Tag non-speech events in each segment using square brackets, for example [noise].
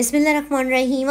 बिसमीम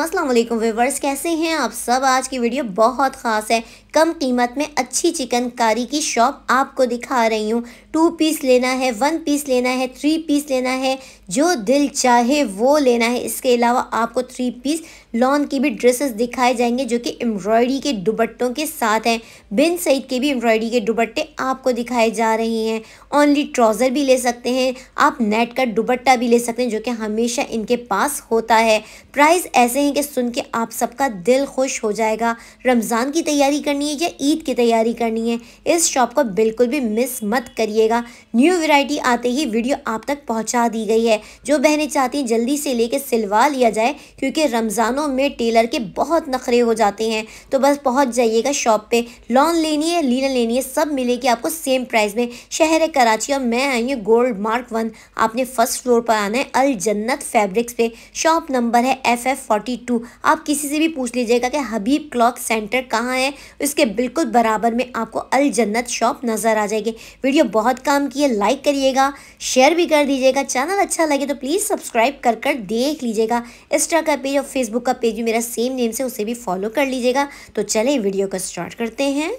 अल्लाम व्यूवर्स कैसे हैं आप सब आज की वीडियो बहुत ख़ास है कम कीमत में अच्छी चिकनकारी की शॉप आपको दिखा रही हूँ टू पीस लेना है वन पीस लेना है थ्री पीस लेना है जो दिल चाहे वो लेना है इसके अलावा आपको थ्री पीस लॉन की भी ड्रेसेस दिखाए जाएंगे जो कि एम्ब्रॉयडरी के दुबट्टों के साथ हैं बिन सईद के भी एम्ब्रॉयडरी के दुबट्टे आपको दिखाए जा रहे हैं ओनली ट्राउज़र भी ले सकते हैं आप नेट का दुबट्टा भी ले सकते हैं जो कि हमेशा इनके पास होता है प्राइस ऐसे हैं कि सुन के आप सबका दिल खुश हो जाएगा रमज़ान की तैयारी करनी है या ईद की तैयारी करनी है इस शॉप को बिल्कुल भी मिस मत करिएगा न्यू वेराइटी आते ही वीडियो आप तक पहुँचा दी गई है जो बहनें चाहती हैं जल्दी से लेके सिलवा लिया जाए क्योंकि रमज़ानों में टेलर के बहुत नखरे हो जाते हैं तो बस पहुंच जाइएगा शॉप पे लॉन लेनी है लीना लेनी है सब मिलेगी आपको सेम प्राइस में शहर है कराची और मैं आई हूँ गोल्ड मार्क वन आपने फर्स्ट फ्लोर पर आना है अल जन्नत फैब्रिक्स पे शॉप नंबर है एफ एफ फोर्टी टू आप किसी से भी पूछ लीजिएगा कि हबीब क्लॉथ सेंटर कहाँ है उसके बिल्कुल बराबर में आपको अल जन्नत शॉप नज़र आ जाएगी वीडियो बहुत काम की है लाइक करिएगा शेयर भी कर दीजिएगा चैनल अच्छा लगे तो प्लीज़ सब्सक्राइब कर कर देख लीजिएगा इंस्टा का पेज और फेसबुक का पेज भी मेरा सेम नेम से उसे भी फॉलो कर लीजिएगा तो चले वीडियो को स्टार्ट करते हैं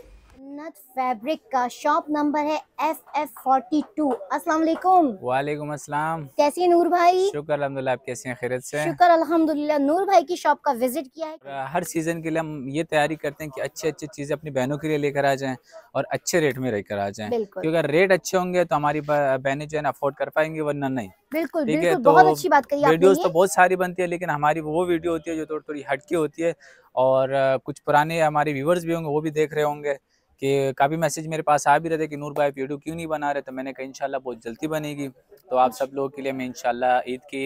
फैब्रिक का शॉप नंबर है एफ एफ फोर्टी टू असला वालेकुम असलम कैसी है नूर भाई शुक्र अलहमदुल्ला आप कैसे हैं खैरत से शुक्र अलहमदुल्ला नूर भाई की शॉप का विजिट किया है हर सीजन के लिए हम ये तैयारी करते हैं कि अच्छी अच्छी चीजें अपनी बहनों के लिए लेकर आ जाएं और अच्छे रेट में लेकर आ जाएं क्योंकि अगर रेट अच्छे होंगे तो हमारी बहने जो है ना अफोर्ड कर पाएंगे वरना नहीं बिल्कुल है तो बहुत अच्छी बात कही वीडियो तो बहुत सारी बनती है लेकिन हमारी वो वीडियो होती है जो थोड़ी थोड़ी हटकी होती है और कुछ पुराने हमारे व्यूवर्स भी होंगे वो भी देख रहे होंगे कि काफ़ी मैसेज मेरे पास आ भी रहे थे कि नूर भाई वीडियो क्यों नहीं बना रहे तो मैंने कहा इनशाला बहुत जल्दी बनेगी तो आप सब लोगों के लिए मैं इनशाला ईद की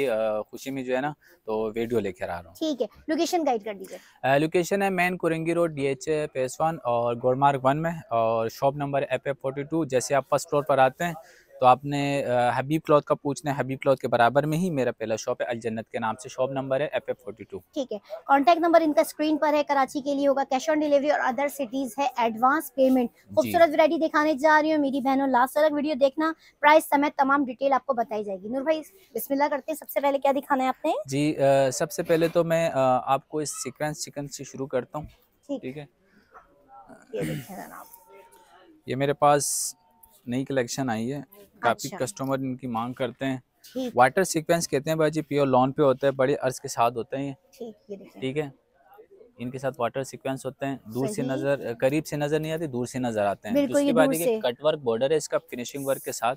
खुशी में जो है ना तो वीडियो लेकर आ रहा हूँ ठीक है लोकेशन गाइड कर दीजिए लोकेशन है main Korangi road D H one और गोडमार्ग वन में और shop number F F forty two जैसे आप फर्स्ट फ्लोर पर आते हैं तो आपने हबीब क्लॉथ का पूछना है हबीब क्लॉथ के बराबर में ही मेरा पहला शॉप है अलजन्नत के नाम से शॉप नंबर है एफ एफ ठीक है कॉन्टेक्ट नंबर इनका स्क्रीन पर है कराची के लिए होगा कैश ऑन डिलीवरी और अदर सिटीज है एडवांस पेमेंट खूबसूरत वरायटी दिखाने जा रही हूँ मेरी बहनों लास्ट अलग वीडियो देखना प्राइस समय तमाम डिटेल आपको बताई जाएगी नूर भाई बिस्मिल्ला करते हैं सबसे पहले क्या दिखाना है आपने जी सबसे पहले तो मैं आपको इस सिक्वेंस चिकन से शुरू करता हूँ ठीक है ये, ये मेरे पास नई कलेक्शन आई है काफी अच्छा। कस्टमर इनकी मांग करते हैं वाटर सीक्वेंस कहते हैं भाई प्योर लॉन पे होता है बड़े अर्ज के साथ होते हैं ठीक है इनके साथ वाटर सीक्वेंस होते हैं दूर से नजर करीब से नजर नहीं आते दूर से नजर आते हैं दूसरी बात कट वर्क बॉर्डर है इसका फिनिशिंग वर्क के साथ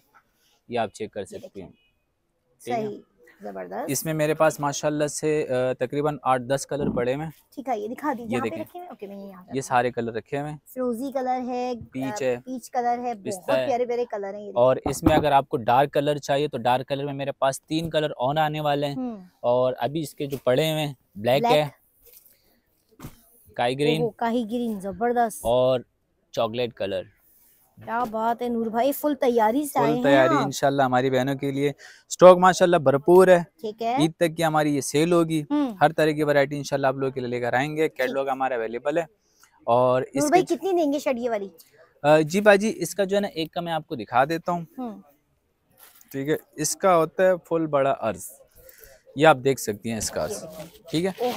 ये आप चेक कर सकते हैं ठीक है जबरदस्त इसमें मेरे पास माशाल्लाह से तकरीबन आठ दस कलर पड़े हुए ठीक है ये दिखा दीजिए ये देखें ये सारे कलर रखे हुए फ्रोजी कलर है पीच है पीच कलर है बहुत प्यारे प्यारे कलर है और इसमें अगर आपको डार्क कलर चाहिए तो डार्क कलर में मेरे पास तीन कलर ऑन आने वाले हैं हम्म। और अभी इसके जो पड़े हुए ब्लैक है काई ग्रीन काही ग्रीन जबरदस्त और चॉकलेट कलर क्या बात है नूर भाई फुल तैयारी से फुल तैयारी इंशाल्लाह हमारी बहनों के लिए स्टॉक माशाल्लाह भरपूर है ठीक है ईद तक की हमारी ये सेल होगी हम्म। हर तरह की वैरायटी इंशाल्लाह आप लोगों के लिए लेकर आएंगे कैटलॉग हमारा अवेलेबल है और इस भाई कितनी देंगे शर्ट वाली जी भाजी इसका जो है ना एक का मैं आपको दिखा देता हूँ हम्म। ठीक है इसका होता है फुल बड़ा अर्ज ये आप देख सकती हैं इसका ठीक है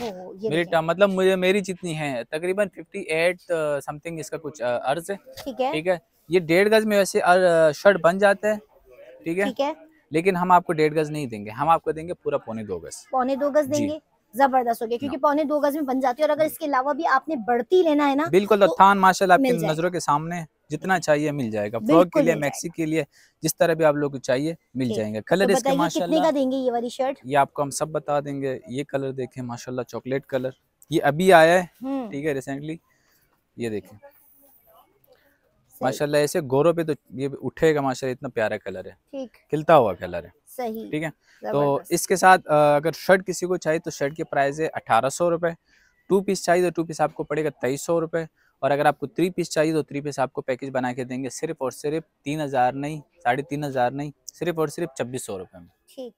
मेरी मतलब मुझे मेरी जितनी है तकरीबन 58 समथिंग इसका कुछ अर्ज है ठीक है ठीक है ये डेढ़ गज में वैसे शर्ट बन जाता है ठीक है लेकिन हम आपको डेढ़ गज नहीं देंगे हम आपको देंगे पूरा पौने दो गज पौने दो गज देंगे जबरदस्त हो गया क्योंकि हाँ। पौने दो गज में बन जाती है और अगर हाँ। इसके अलावा भी आपने बढ़ती लेना है ना बिल्कुल तो, तो थान माशाल्लाह आपकी नजरों के सामने जितना चाहिए मिल जाएगा फ्रॉक के लिए मैक्सी के लिए जिस तरह भी आप लोग को चाहिए मिल जाएंगे कलर तो इसके माशाल्लाह का देंगे ये वाली शर्ट ये आपको हम सब बता देंगे ये कलर देखे माशाल्लाह चॉकलेट कलर ये अभी आया है हम्म। ठीक है रिसेंटली ये देखें माशाल्लाह ऐसे गोरों पे तो ये उठेगा माशाल्लाह इतना प्यारा कलर है ठीक खिलता हुआ कलर है सही ठीक है तो इसके साथ अगर शर्ट किसी को चाहिए तो शर्ट की प्राइस है अठारह सौ रुपए टू पीस चाहिए तो टू पीस आपको पड़ेगा तेईस सौ रुपए और अगर आपको थ्री पीस चाहिए तो थ्री पीस आपको पैकेज बना के देंगे सिर्फ और सिर्फ तीन हज़ार नहीं साढ़े तीन हज़ार नहीं सिर्फ और सिर्फ छब्बीस सौ रुपए में ठीक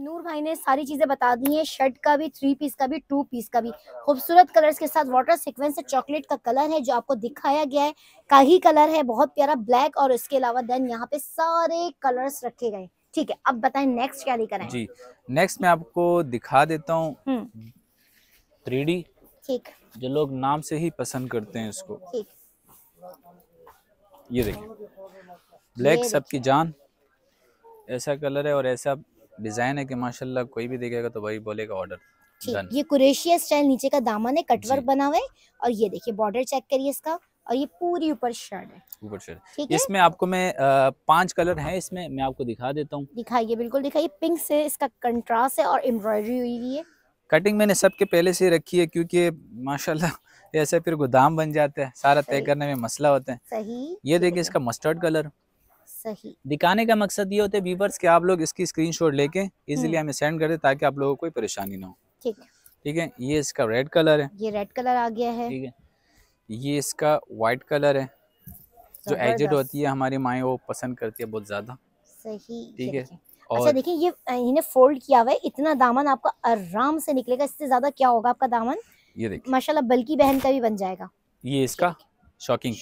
नूर भाई ने सारी चीजें बता दी हैं शर्ट का भी थ्री पीस का भी टू पीस का भी खूबसूरत कलर्स के साथ वाटर सीक्वेंस है चॉकलेट का कलर है जो आपको दिखाया गया है का ही कलर है बहुत प्यारा ब्लैक और इसके अलावा देन यहाँ पे सारे कलर्स रखे गए ठीक है अब बताएं नेक्स्ट क्या लेकर आए जी नेक्स्ट मैं आपको दिखा देता हूँ थ्री हम्म। ठीक जो लोग नाम से ही पसंद करते हैं इसको ठीक ये देखिए ब्लैक सबकी जान ऐसा कलर है और ऐसा डिज़ाइन है कि माशाल्लाह कोई भी देखेगा तो वही बोलेगा ऑर्डर ये कुरेशिया स्टाइल नीचे का दामन है कटवर्क बना हुआ है और ये देखिए बॉर्डर चेक करिए इसका और ये पूरी ऊपर शर्ट है ऊपर शर्ट इसमें आपको मैं पांच कलर है इसमें मैं आपको दिखा देता हूँ दिखाइए बिल्कुल दिखाइए पिंक से इसका कंट्रास्ट है और एम्ब्रॉयडरी हुई हुई है कटिंग मैंने सबके पहले से रखी है क्योंकि माशाल्लाह [laughs] ऐसे फिर गोदाम बन जाते हैं सारा तय करने में मसला होता है सही ये देखिए इसका मस्टर्ड कलर सही दिखाने का मकसद ये होता है व्यूवर्स कि आप लोग इसकी स्क्रीनशॉट लेके इजीली हम्म। हमें सेंड कर दे ताकि आप लोगों को कोई परेशानी ना हो ठीक है ठीक है ये इसका रेड कलर है ये रेड कलर आ गया है ठीक है ये इसका व्हाइट कलर है जो एजेड होती है हमारी माए वो पसंद करती है बहुत ज्यादा सही ठीक है अच्छा देखिए ये इन्हें फोल्ड किया हुआ है इतना दामन आपका आराम से निकलेगा इससे ज्यादा क्या होगा आपका दामन ये देखिए माशाल्लाह बल्कि बहन का भी बन जाएगा ये इसका शॉकिंग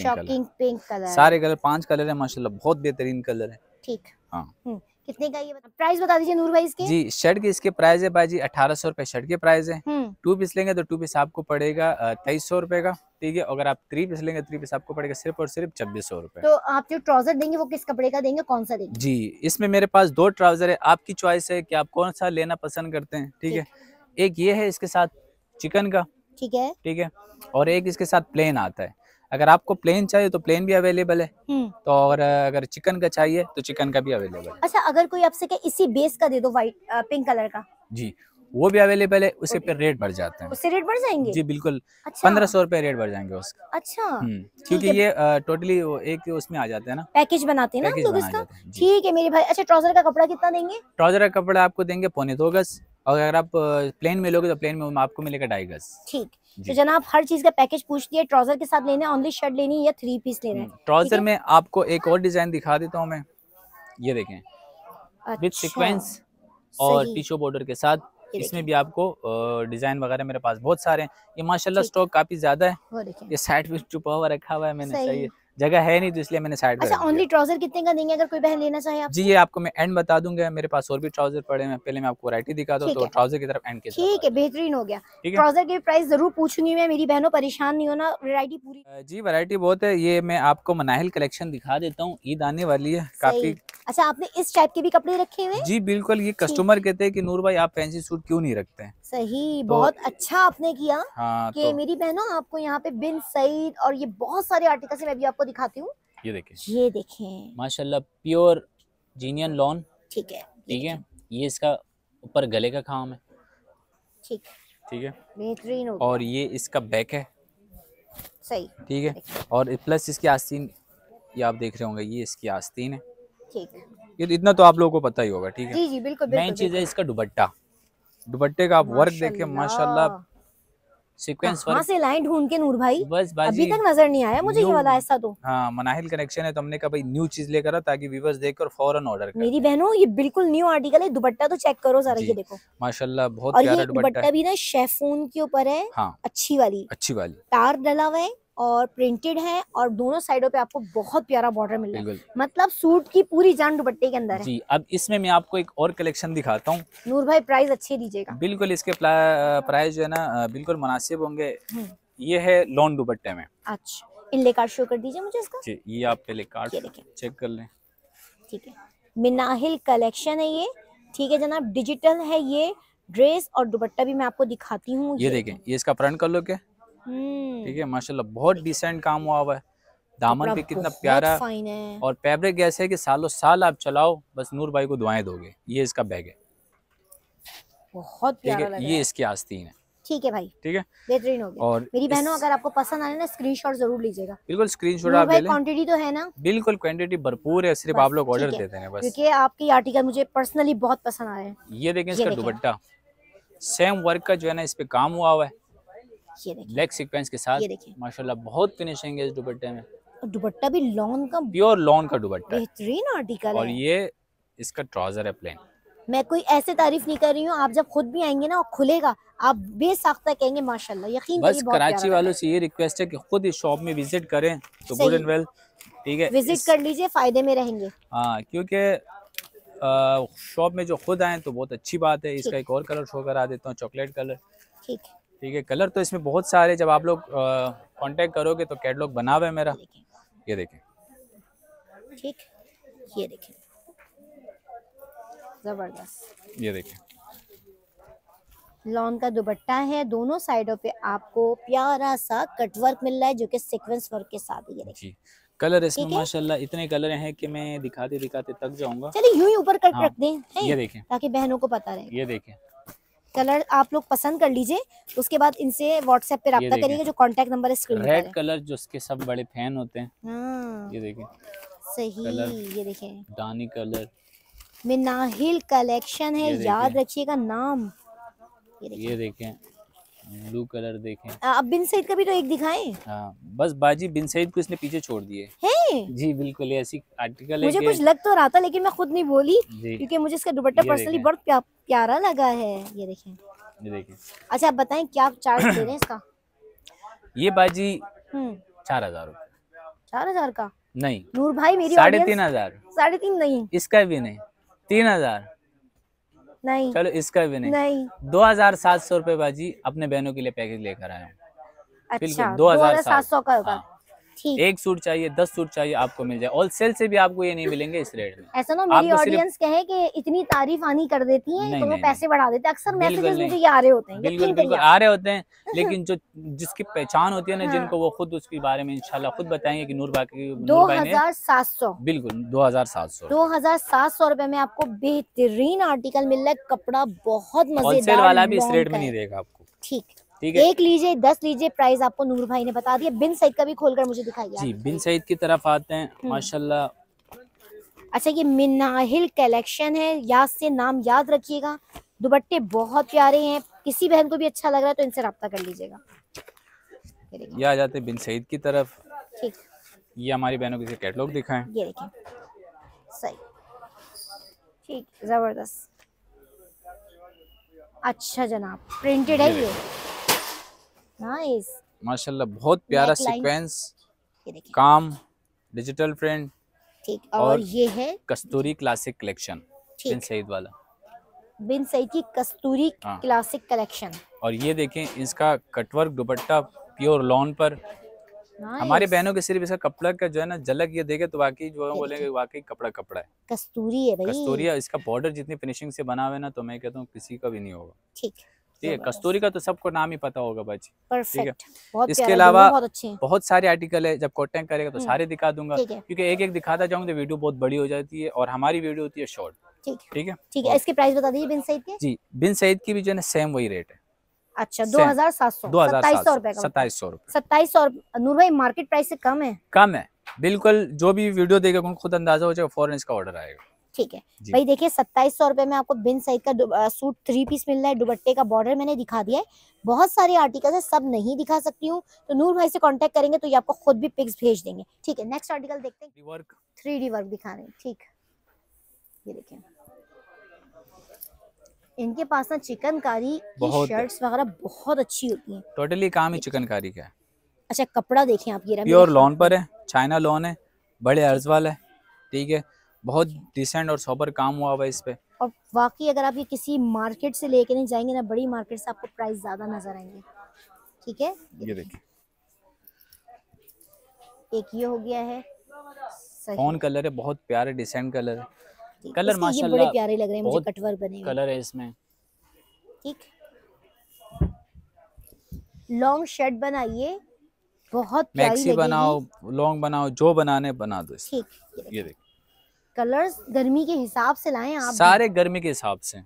पिंक कलर सारे कलर पांच कलर है माशाल्लाह बहुत बेहतरीन कलर है ठीक हाँ हम्म, कितने का ये प्राइस बता दीजिए नूर भाई इसके जी शर्ट के इसके प्राइस है भाई अठारह सौ रूपए शर्ट के प्राइस है हम्म। टू पीस लेंगे तो टू पीस आपको पड़ेगा तेईस सौ रूपए का ठीक है अगर आप थ्री पीस लेंगे थ्री पीस आपको पड़ेगा सिर्फ और सिर्फ छब्बीस सौ रूपये तो आप जो ट्राउजर देंगे वो किस कपड़े का देंगे कौन सा देंगे जी इसमें मेरे पास दो ट्राउजर है आपकी चॉइस है की आप कौन सा लेना पसंद करते हैं ठीक है एक ये है इसके साथ चिकन का ठीक है ठीक है और एक इसके साथ प्लेन आता है अगर आपको प्लेन चाहिए तो प्लेन भी अवेलेबल है हम्म। तो और अगर चिकन का चाहिए तो चिकन का भी अवेलेबल है अच्छा अगर कोई आपसे इसी बेस का दे दो व्हाइट पिंक कलर का जी वो भी अवेलेबल है उसे पे रेट बढ़ जाते हैं उससे रेट बढ़ जाएंगे जी बिल्कुल अच्छा। पंद्रह सौ रूपए रेट बढ़ जाएंगे उसका अच्छा हम्म, तो क्योंकि मतलब ये टोटली एक उसमें आ जाते हैं ना पैकेज बनाते हैं ना लोग इसका ठीक है मेरे भाई अच्छा ट्राउजर का कपड़ा कितना देंगे ट्राउजर का कपड़ा आपको देंगे पौने दो गज और अगर आप प्लेन में लोगे तो प्लेन में आपको मिलेगा ढाई गज ठीक तो जनाब हर चीज का पैकेज पूछ दिया ट्राउजर के साथ लेना हम्म, है ओनली शर्ट लेनी है या थ्री पीस लेना है ट्राउजर में आपको एक और डिजाइन दिखा देता हूँ मैं ये देखें विद सिक्वेंस अच्छा। और टिशो बॉर्डर के साथ इसमें भी आपको डिजाइन वगैरह मेरे पास बहुत सारे हैं ये माशाल्लाह स्टॉक काफी ज्यादा है ये साइड में छुपा हुआ रखा हुआ है मैंने सही, चाहिए जगह है नहीं तो इसलिए मैंने साइड अच्छा ओनली ट्राउजर कितने का देंगे अगर कोई बहन लेना चाहे आप जी ये आपको मैं एंड बता दूंगा मेरे पास और भी ट्राउजर पड़े हैं पहले मैं आपको वैरायटी दिखा दूं तो ट्राउजर की तरफ एंड के ठीक है बेहतरीन हो गया ट्राउजर के प्राइस जरूर पूछूंगी मैं मेरी बहनों परेशान नहीं होना वैरायटी पूरी जी वैरायटी बहुत है ये मैं आपको मनाहिल कलेक्शन दिखा देता हूँ ईद आने वाली है काफी अच्छा आपने इस टाइप के भी कपड़े रखे हुए जी बिल्कुल ये कस्टमर कहते हैं कि नूर भाई आप फैंसी सूट क्यों नहीं रखते हैं सही तो, बहुत अच्छा आपने किया हाँ, कि तो, मेरी बहनों आपको यहाँ पे बिन सईद और ये बहुत सारे आर्टिकल्स मैं भी आपको दिखाती हूँ ये देखें ये देखें माशाल्लाह प्योर जीनियन लॉन ठीक है ठीक है ये इसका ऊपर गले का काम है ठीक ठीक है बेहतरीन और ये इसका बैक है सही ठीक है और प्लस इसकी आस्तीन ये आप देख रहे होंगे ये इसकी आस्तीन है ठीक है तो इतना तो आप लोगों को पता ही होगा ठीक है जी जी बिल्कुल मेन चीज है इसका दुबट्टा दुपट्टे का आप वर्क देखे माशाल्लाह सीक्वेंस वर्क से लाइन ढूंढ के नूर भाई बस अभी तक नजर नहीं आया मुझे ये वाला ऐसा तो हाँ मनाहिल कनेक्शन है तो हमने कहा न्यू चीज लेकर आओ ताकि व्यूवर्स देख कर फॉरन ऑर्डर मेरी बहनों ये बिल्कुल न्यू आर्टिकल है दुपट्टा तो चेक करो जरा ये देखो माशाला बहुत दुपट्टा भी ना शेफून के ऊपर है हाँ। अच्छी वाली अच्छी वाली तार डला हुआ है और प्रिंटेड है और दोनों साइडों पे आपको बहुत प्यारा बॉर्डर मिल रहा है मतलब सूट की पूरी जान दुपट्टे के अंदर जी अब इसमें मैं आपको एक और कलेक्शन दिखाता हूँ नूर भाई प्राइस अच्छे दीजिएगा बिल्कुल इसके प्राइस जो है ना बिल्कुल मुनासिब होंगे हम्म। ये है लॉन दुपट्टे में अच्छा इनले कार्ड शो कर दीजिए मुझे इसका जी ये आप पहले कार्ड चेक कर लें ठीक है मिनाहिल कलेक्शन है ये ठीक है जनाब डिजिटल है ये ड्रेस और दुपट्टा भी मैं आपको दिखाती हूँ ये देखें ये इसका फ्रंट कर लो क्या ठीक है हम्म। माशाल्लाह बहुत डिसेंट काम हुआ हुआ है दामन भी कितना प्यारा है और फैब्रिक ऐसे है कि सालों साल आप चलाओ बस नूर भाई को दुआएं दोगे ये इसका बैग है बहुत ठीक है ये इसकी आस्तीन है ठीक है भाई ठीक है बेहतरीन हो गया और मेरी बहनों अगर आपको पसंद आए ना स्क्रीनशॉट जरूर लीजिएगा बिल्कुल स्क्रीनशॉट आप क्वान्टिटी तो है ना बिल्कुल क्वान्टिटी भरपूर है सिर्फ आप लोग ऑर्डर देते हैं बस क्योंकि आपकी आर्टिकल मुझे पर्सनली बहुत पसंद आया है ये देखें इसका दुपट्टा सेम वर्क का जो है ना इस पे काम हुआ हुआ है लेग देखिए सीक्वेंस के साथ ये बहुत फिनिशिंग है इस दुपट्टे में दुपट्टा भी लॉन का प्योर लॉन का दुपट्टा बेहतरीन आर्टिकल और ये इसका ट्राउजर है प्लेन मैं कोई ऐसे तारीफ नहीं कर रही हूँ आप जब खुद भी आएंगे ना और खुलेगा आप बेसाख्ता कहेंगे माशाल्लाह यकीन बस कराची वालों से ये रिक्वेस्ट है कि खुद इस शॉप में विजिट करें तो गुड एंड वेल ठीक है विजिट इस... कर लीजिए फायदे में रहेंगे हाँ क्योंकि शॉप में जो खुद आए तो बहुत अच्छी बात है इसका एक और कलर शो करा देता हूँ चॉकलेट कलर ठीक है ठीक है कलर तो इसमें बहुत सारे जब आप लोग कांटेक्ट करोगे तो कैटलॉग बना हुआ है मेरा ये देखें ठीक ये देखें जबरदस्त ये देखें लॉन का दुपट्टा है दोनों साइडों पे आपको प्यारा सा कट वर्क मिल रहा है जो कि सीक्वेंस वर्क के साथ ये जी कलर इसमें माशाल्लाह इतने कलर हैं कि मैं दिखाते दिखाते तक जाऊंगा चलिए यूं ही ऊपर कट हाँ, रख दें ये देखें ताकि बहनों को पता रहे ये देखें कलर आप लोग पसंद कर लीजिए उसके बाद इनसे व्हाट्सएप पे रब्ता करिएगा जो कॉन्टेक्ट नंबर है स्क्रीन रेड कलर जो उसके सब बड़े फैन होते हैं हाँ। ये देखे सही ये देखे दानी कलर मिनाहिल कलेक्शन है याद रखिएगा नाम ये देखें ब्लू कलर देखें अब बिन सईद का भी तो एक दिखाएं हाँ बस बाजी बिन सईद को इसने पीछे छोड़ दिए जी बिल्कुल ऐसी आर्टिकल मुझे कुछ लग तो रहा था लेकिन मैं खुद नहीं बोली क्योंकि मुझे इसका दुपट्टा पर्सनली बहुत प्यारा लगा है ये देखें ये अच्छा आप बताए क्या चार्ज दे रहे हैं [clears throat] इसका ये बाजी हम्म। चार हजार रूपए चार हजार का नहीं नूर भाई मेरी साढ़े तीन हजार साढ़े तीन नहीं इसका भी नहीं तीन हजार नहीं चलो इसका भी नहीं नहीं दो हजार सात सौ रूपए बाजी अपने बहनों के लिए पैकेज लेकर आया अच्छा दो हजार सात सौ का होगा हाँ। एक सूट चाहिए दस सूट चाहिए आपको मिल जाए होलसेल से भी आपको ये नहीं मिलेंगे इस रेट में ऐसा ना मेरी ऑडियंस तो कहे कि इतनी तारीफ आनी कर देती है तो वो पैसे बढ़ा देते अक्सर मैसेजेस मुझे आ रहे होते हैं बिल्कुल बिल्कुल आ रहे होते हैं [laughs] लेकिन जो जिसकी पहचान होती है ना जिनको हाँ। वो खुद उसके बारे में इंशाल्लाह खुद बताएंगे की नूर बाकी दो हजार सात सौ बिल्कुल दो हजार सात सौ दो हजार सात सौ रूपए में आपको बेहतरीन आर्टिकल मिल रहा है कपड़ा बहुत मजेदार वाला भी इस रेट में नहीं देगा आपको ठीक ठीक है एक लीजिए दस लीजिए प्राइस आपको नूर भाई ने बता दिया बिन सईद का भी खोलकर मुझे दिखाइए जी बिन सईद की तरफ आते हैं हम्म। माशाल्लाह अच्छा ये मिनाहिल कलेक्शन है याद से नाम याद रखिएगा दुपट्टे बहुत प्यारे हैं किसी बहन को भी अच्छा लग रहा है तो इनसे रब्ता कर लीजिएगा ये आ जाते बिन सईद की तरफ ठीक ये हमारी बहनों के कैटलॉग दिखाएं ये देखिए सही ठीक जबरदस्त अच्छा जनाब प्रिंटेड है ये नाइस माशाल्लाह बहुत प्यारा सीक्वेंस काम डिजिटल प्रिंट ठीक और, और ये है कस्तूरी क्लासिक कलेक्शन बिन सईद वाला बिन सईद की कस्तूरी हाँ। क्लासिक कलेक्शन और ये देखें इसका कटवर्क दुपट्टा प्योर लॉन पर हमारे बहनों के सिर्फ इसका कपड़ा का जो है ना झलक ये देखे तो वाकई जो है बोलेंगे वाकई कपड़ा कपड़ा है कस्तूरी है भाई कस्तूरी है इसका बॉर्डर जितनी फिनिशिंग से बना हुआ है ना तो मैं कहता हूँ किसी का भी नहीं होगा ठीक ठीक है कस्तूरी का तो सबको नाम ही पता होगा बाजी ठीक है इसके अलावा बहुत सारे आर्टिकल है जब कॉन्टेक्ट करेगा तो हम्म, सारे दिखा दूंगा क्योंकि एक एक दिखाता जाऊंगा तो वीडियो बहुत बड़ी हो जाती है और हमारी वीडियो होती है शॉर्ट ठीक है ठीक है इसके प्राइस बता दीजिए बिन सईद के जी बिन सईद की भी जो है सेम वही रेट है अच्छा दो हजार सात सौ दो हजार सत्ताईस सौ रूपए सत्ताईस सौ रूपए सत्ताईस सौ नूर भाई मार्केट प्राइस से कम है कम है बिल्कुल जो भी वीडियो देगा उनको खुद अंदाजा हो जाएगा फॉरन इसका ऑर्डर आएगा ठीक है भाई देखिए सत्ताईस सौ रुपए में आपको बिन साइज का सूट थ्री पीस मिल रहा है दुबट्टे का बॉर्डर मैंने दिखा दिया है बहुत सारे आर्टिकल है सब नहीं दिखा सकती हूँ तो नूर भाई से कॉन्टेक्ट करेंगे तो ये आपको खुद भी पिक्स भेज देंगे ठीक है नेक्स्ट आर्टिकल देखते हैं थ्री डी वर्क दिखा रहे हैं ठीक ये देखिए इनके पास ना चिकनकारी की शर्ट्स वगैरह बहुत अच्छी होती है टोटली काम ही चिकनकारी का है अच्छा कपड़ा देखें आप ये प्योर लॉन पर है चाइना लॉन है बड़े अर्ज वाला है ठीक है बहुत डिसेंट और सोबर काम हुआ हुआ है इस पे और वाकई अगर आप ये किसी मार्केट से लेके नहीं जाएंगे ना बड़ी मार्केट से आपको प्राइस ज्यादा नजर आएंगे ठीक है ये देखिए एक ये हो गया है कौन कलर है बहुत प्यारे डिसेंट कलर है कलर माशाल्लाह बड़े प्यारे लग रहे हैं मुझे कटवर बने कलर है इसमें ठीक लॉन्ग शर्ट बनाइए बहुत मैक्सी बनाओ लॉन्ग बनाओ जो बनाने बना दो ठीक ये देख कलर्स गर्मी के हिसाब से लाएं आप सारे गर्मी के हिसाब से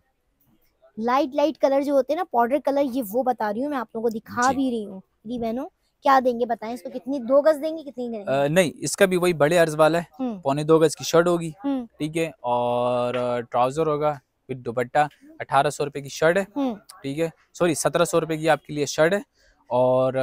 लाइट लाइट कलर जो होते हैं ना पाउडर कलर ये वो बता रही हूँ मैं आप लोगों को दिखा भी रही हूँ दी बहनों क्या देंगे बताएं इसको कितनी दो गज देंगे कितनी देंगे? आ, नहीं इसका भी वही बड़े अर्ज वाला है हम्म। पौने दो गज की शर्ट होगी हम्म। ठीक है और ट्राउजर होगा विद दुपट्टा अठारह सौ रुपए की शर्ट है हम्म। ठीक है सॉरी सत्रह सौ रुपए की आपके लिए शर्ट है और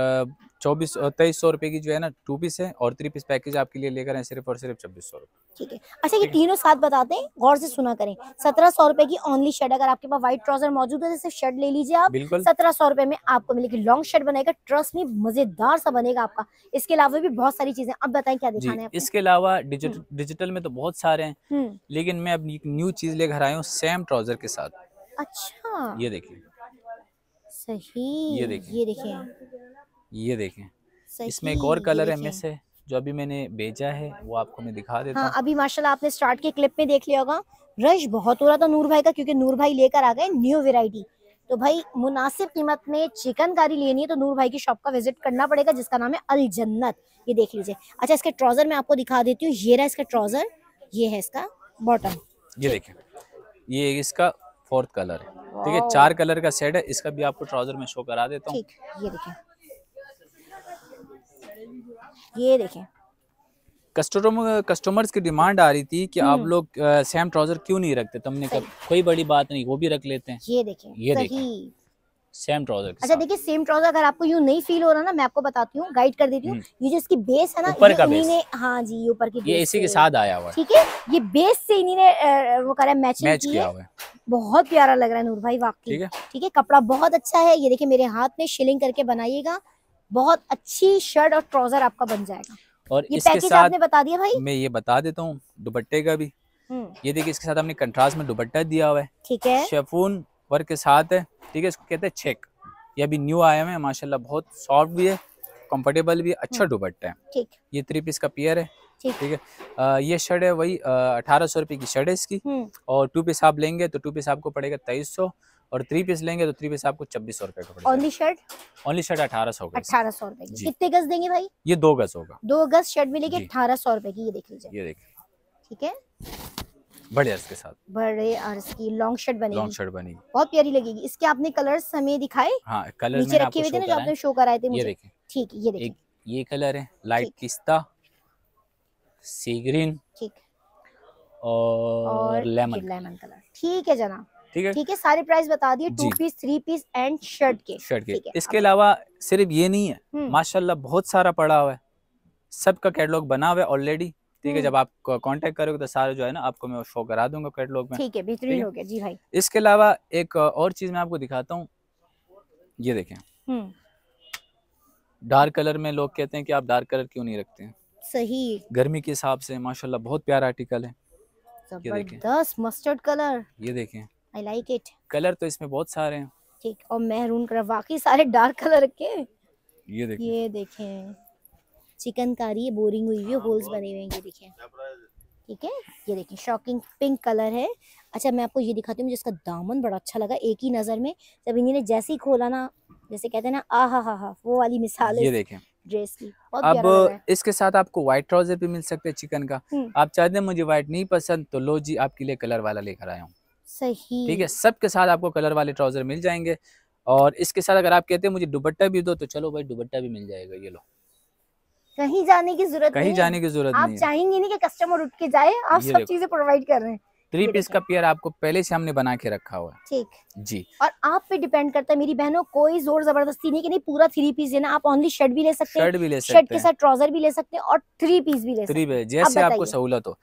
चौबीस तेईस सौ रुपए की जो है ना टू पीस है और थ्री पीस पैकेज आपके लिए लेकर आए सिर्फ और सिर्फ छब्बीस सौ रुपए ठीक है अच्छा ये तीनों साथ बताते हैं गौर से सुना करें सत्रह सौ रुपए की ओनली शर्ट अगर आपके पास व्हाइट ट्राउजर मौजूद है तो सिर्फ शर्ट ले लीजिए आप बिल्कुल सत्रह सौ रुपए में आपको मिलेगी लॉन्ग शर्ट बनेगा ट्रस्ट में मजेदार सा बनेगा आपका इसके अलावा भी बहुत सारी चीजें अब बताए क्या दिखाना है इसके अलावा हम्म। डिजिटल में तो बहुत सारे हैं हम्म। लेकिन मैं अब एक न्यू चीज लेकर आया हूँ सेम ट्राउजर के साथ अच्छा ये देखिए सही ये देखिए ये देखिए ये देखें इसमें एक और कलर है मिस है जो अभी मैंने भेजा है वो आपको मैं दिखा देता हाँ, हूँ अभी माशाल्लाह आपने स्टार्ट के क्लिप में देख लिया होगा रश बहुत हो रहा था नूर भाई का क्योंकि नूर भाई लेकर आ गए न्यू वेराइटी तो भाई मुनासिब कीमत में चिकनकारी लेनी है तो नूर भाई की शॉप का विजिट करना पड़ेगा जिसका नाम है अल जन्नत ये देख लीजिए अच्छा इसके ट्राउजर में आपको दिखा देती हूँ ये रहा इसका ट्राउजर ये है इसका बॉटम ये देखें ये इसका फोर्थ कलर है ठीक है चार कलर का सेट है इसका भी आपको ट्राउजर में शो करा देता हूँ ये देखें ये देखें कस्टमर कस्टमर्स की डिमांड आ रही थी कि आप हम्म। लोग सेम ट्राउजर क्यों नहीं रखते तुमने कहा कोई बड़ी बात नहीं वो भी रख लेते हैं ये देखें ये देखें सेम ट्राउजर अच्छा देखिए सेम ट्राउजर अगर आपको यूँ नहीं फील हो रहा ना मैं आपको बताती हूँ गाइड कर देती हूँ हम्म। ये जो इसकी बेस है ना ऊपर का बेस हाँ जी ऊपर की ये इसी के साथ आया हुआ है ठीक है ये बेस से इन्हीं ने वो करा मैचिंग मैच किया हुआ है बहुत प्यारा लग रहा है नूर भाई वाकई ठीक है ठीक है कपड़ा बहुत अच्छा है ये देखिए मेरे हाथ में शिलिंग करके बनाइएगा बहुत अच्छी शर्ट और ट्राउजर आपका बन जाएगा और ये इसके साथ आपने बता दिया भाई मैं ये बता देता हूँ दुपट्टे का भी हम्म। ये देखिए इसके साथ हमने कंट्रास्ट में दुपट्टा दिया हुआ है ठीक है शेफून वर्क के साथ है ठीक है इसको कहते हैं चेक ये अभी न्यू आया है माशाल्लाह बहुत सॉफ्ट भी है कंफर्टेबल भी अच्छा हम्म। दुपट्टा है ठीक ये थ्री पीस का पेयर है ठीक है आ, ये शर्ट है वही अठारह सौ रुपए की शर्ट है इसकी हम्म। और टू पीस आप लेंगे तो टू पीस आपको पड़ेगा तेईस सौ और थ्री पीस लेंगे तो थ्री पीस आपको छब्बीस सौ रुपए ओनली शर्ट अठारह सौ अठारह सौ रुपए कितने गज देंगे भाई ये दो गज होगा दो गज शर्ट मिलेगी अठारह सौ रुपए की ये देख लीजिए ये देखिए ठीक है बड़े अर्स के साथ बड़े अर्स की लॉन्ग शर्ट बनेगी लॉन्ग शर्ट बनेगी बहुत प्यारी लगेगी इसके आपने कलर्स हमें दिखाए हाँ, कलर नीचे रखे हुए थे ना जो आपने शो कराए थे मुझे ठीक ये देखिए ये कलर है लाइट पिस्ता सी ग्रीन ठीक और, और लेमन लेमन कलर ठीक है जनाब ठीक है ठीक है सारे प्राइस बता दिए two piece three piece and shirt के शर्ट के इसके अलावा सिर्फ ये नहीं है हम्म। माशाल्लाह बहुत सारा पड़ा हुआ है सबका कैटलॉग बना हुआ है ऑलरेडी ठीक है हम्म। जब आप कांटेक्ट करोगे तो सारे जो है ना आपको मैं शो करा दूंगा कैटलॉग में ठीक है बेहतरीन हो गया जी भाई इसके अलावा एक और चीज मैं आपको दिखाता हूँ ये देखे डार्क कलर में लोग कहते हैं कि आप डार्क कलर क्यों नहीं रखते हैं सही गर्मी के हिसाब से माशाल्लाह बहुत प्यारा आर्टिकल है ये जबरदस्त मस्टर्ड कलर ये देखें आई लाइक इट कलर तो इसमें बहुत सारे हैं ठीक और मेहरून कलर वाकई सारे डार्क कलर के ये देखें ये देखें चिकनकारी बोरिंग हुई हुई होल्स बने हुए हैं ये देखें ठीक है ये देखें शॉकिंग पिंक कलर है अच्छा मैं आपको ये दिखाती हूँ मुझे इसका दामन बड़ा अच्छा लगा एक ही नज़र में जब इन्होंने जैसे ही खोला ना जैसे कहते हैं ना आ हा हा हा वो वाली मिसाल ये देखें ड्रेस की अब इसके साथ आपको व्हाइट ट्राउजर भी मिल सकते हैं चिकन का हम्म। आप चाहते हैं मुझे व्हाइट नहीं पसंद तो लो जी आपके लिए कलर वाला लेकर आया हूँ सही ठीक है सबके साथ आपको कलर वाले ट्राउजर मिल जाएंगे और इसके साथ अगर आप कहते हैं मुझे दुबट्टा भी दो तो चलो भाई दुबट्टा भी मिल जाएगा ये लो कहीं जाने की जरूरत कहीं जाने की जरूरत आप चाहेंगे नहीं कि कस्टमर उठ के जाए आप सब चीजें प्रोवाइड कर रहे हैं थ्री पीस का पेयर आपको पहले से हमने बना के रखा हुआ ठीक जी और आप पे डिपेंड करता है मेरी बहनों कोई जोर जबरदस्ती नहीं कि नहीं पूरा थ्री पीस देना आप ओनली शर्ट भी ले सकते हैं शर्ट भी ले सकते शर्ट के साथ ट्राउजर भी ले सकते हैं और थ्री पीस भी ले थ्री पीस जैसे आप आपको सहूलत हो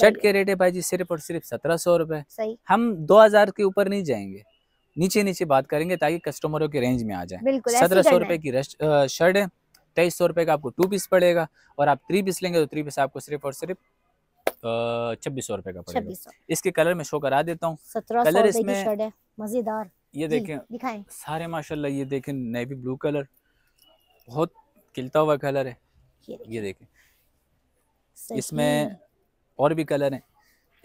शर्ट के रेट है भाई जी सिर्फ और सिर्फ सत्रह सौ रूपए हम दो हजार के ऊपर नहीं जाएंगे नीचे नीचे बात करेंगे ताकि कस्टमरों के रेंज में आ जाए सत्रह सौ रूपए की शर्ट है तेईस सौ रूपये का आपको टू पीस पड़ेगा और आप थ्री पीस लेंगे तो थ्री पीस आपको सिर्फ और सिर्फ छब्बीस सौ रुपए का पड़ेगा इसके कलर में शो करा देता हूँ कलर इसमें मजेदार ये देखें सारे माशाल्लाह ये देखें नेवी ब्लू कलर बहुत खिलता हुआ कलर है ये देखे ये देखें। इसमें और भी कलर हैं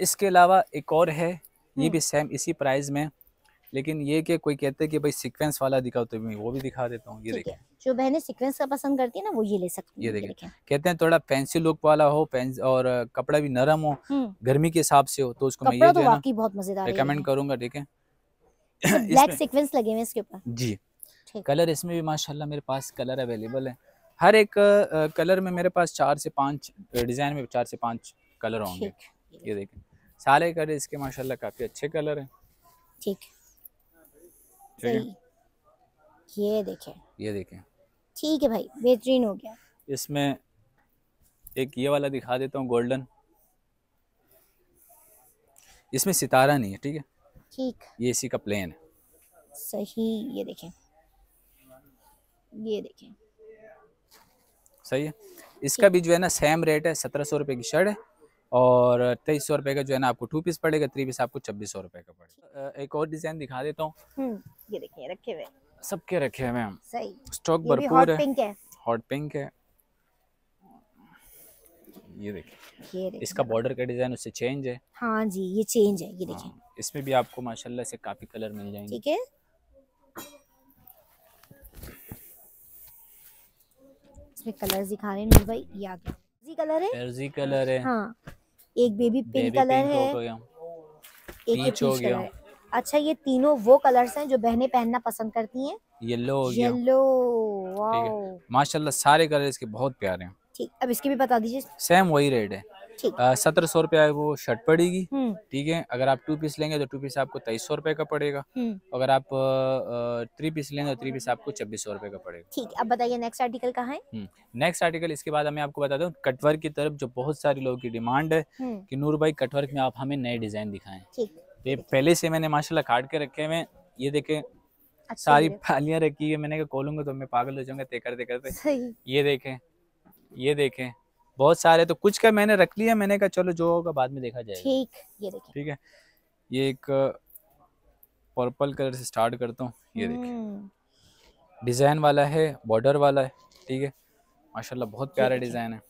इसके अलावा एक और है ये हम्म। भी सेम इसी प्राइस में लेकिन ये कि कोई कहते हैं कि भाई सीक्वेंस वाला दिखाओ तो मैं वो भी दिखा देता हूँ ये देखिए जो बहनें सीक्वेंस का पसंद करती है ना वो ये ले सकती ये देखिए कहते हैं थोड़ा फैंसी लुक वाला हो और कपड़ा भी नरम हो हम्म। गर्मी के हिसाब से हो तो उसको मैं ये तो वाकई बहुत मजेदार रिकमेंड करूंगा ठीक है ब्लैक सीक्वेंस लगे हुए इसके ऊपर जी कलर इसमें भी माशाल्लाह मेरे पास कलर अवेलेबल है हर एक कलर में मेरे पास चार से पाँच डिजाइन में चार से पाँच कलर होंगे ये देखें सारे कलर इसके माशाल्लाह काफी अच्छे कलर हैं ठीक है सही ये देखे ये देखे ठीक है भाई बेहतरीन हो गया इसमें एक ये वाला दिखा देता हूँ गोल्डन इसमें सितारा नहीं है ठीक है ठीक ये इसी का प्लेन है सही ये देखें ये देखें सही है इसका भी जो है ना सेम रेट है सत्रह सौ रुपये की शर्ट है और तेईस सौ रुपए का जो है ना आपको टू पीस पड़ेगा थ्री पीस आपको छब्बीस सौ रुपए का पड़ेगा एक और डिजाइन दिखा देता हूँ हम्म, ये देखिए रखे हुए सबके रखे हुए मैम स्टॉक भरपूर है हॉट पिंक है ये देखिए इसका बॉर्डर का डिजाइन उससे चेंज है हाँ जी ये चेंज है ये हाँ, देखिए हाँ, इसमें भी आपको माशाल्लाह से काफी कलर मिल जाएंगे ठीक है इसमें कलर्स दिखा रहे हैं भाई ये आ गया कलर है जी कलर है हाँ एक बेबी पिंक कलर है एक अच्छा ये तीनों वो कलर्स हैं जो बहनें पहनना पसंद करती हैं येलो हो गया येलो माशाल्लाह सारे कलर इसके बहुत प्यारे हैं ठीक अब इसकी भी बता दीजिए सेम वही रेट है सत्रह सौ रुपया वो शर्ट पड़ेगी हम्म। ठीक है अगर आप टू पीस लेंगे तो टू पीस आपको तेईस सौ रुपए का पड़ेगा हम्म। अगर आप थ्री पीस लेंगे तो थ्री पीस आपको छब्बीस सौ रुपए का पड़ेगा ठीक अब बताइए नेक्स्ट आर्टिकल कहाँ है नेक्स्ट हम्म, आर्टिकल इसके बाद मैं आपको बता दू कटवर्क की तरफ जो बहुत सारी लोगों की डिमांड है की नूर भाई कटवर्क में आप हमें नए डिजाइन दिखाए ये पहले से मैंने माशाला काट के रखे हुए ये देखे सारी फालियां रखी है मैंने कहा खोलूंगा तो मैं पागल हो जाऊंगा ते करते करते ये देखें ये देखें बहुत सारे तो कुछ का मैंने रख लिया मैंने कहा चलो जो होगा बाद में देखा जाएगा ठीक ये देखिए ठीक है ये एक पर्पल कलर से स्टार्ट करता हूँ ये देखिए हम्म। डिजाइन वाला है बॉर्डर वाला है ठीक है माशाल्लाह बहुत प्यारा डिजाइन है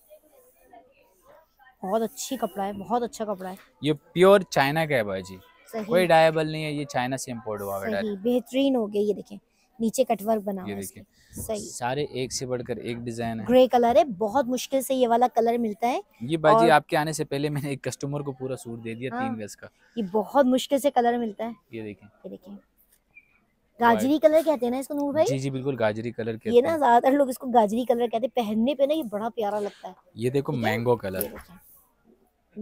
बहुत अच्छी कपड़ा है बहुत अच्छा कपड़ा है ये प्योर चाइना का है भाई जी कोई डायबल नहीं है ये चाइना से इम्पोर्ट हुआ बेहतरीन हो गया ये देखें नीचे कटवर्क बना हुआ है सही सारे एक से बढ़कर एक डिजाइन है ग्रे कलर है बहुत मुश्किल से ये वाला कलर मिलता है ये बाजी आपके आने से पहले मैंने एक कस्टमर को पूरा सूट दे दिया तीन गज हाँ। का ये बहुत मुश्किल से कलर मिलता है ये देखें ये देखें गाजरी कलर कहते हैं ना इसको नूर भाई जी जी बिल्कुल गाजरी कलर कहते ये ना ज्यादातर लोग इसको गाजरी कलर कहते हैं पहनने पे ना ये बड़ा प्यारा लगता है ये देखो mango colour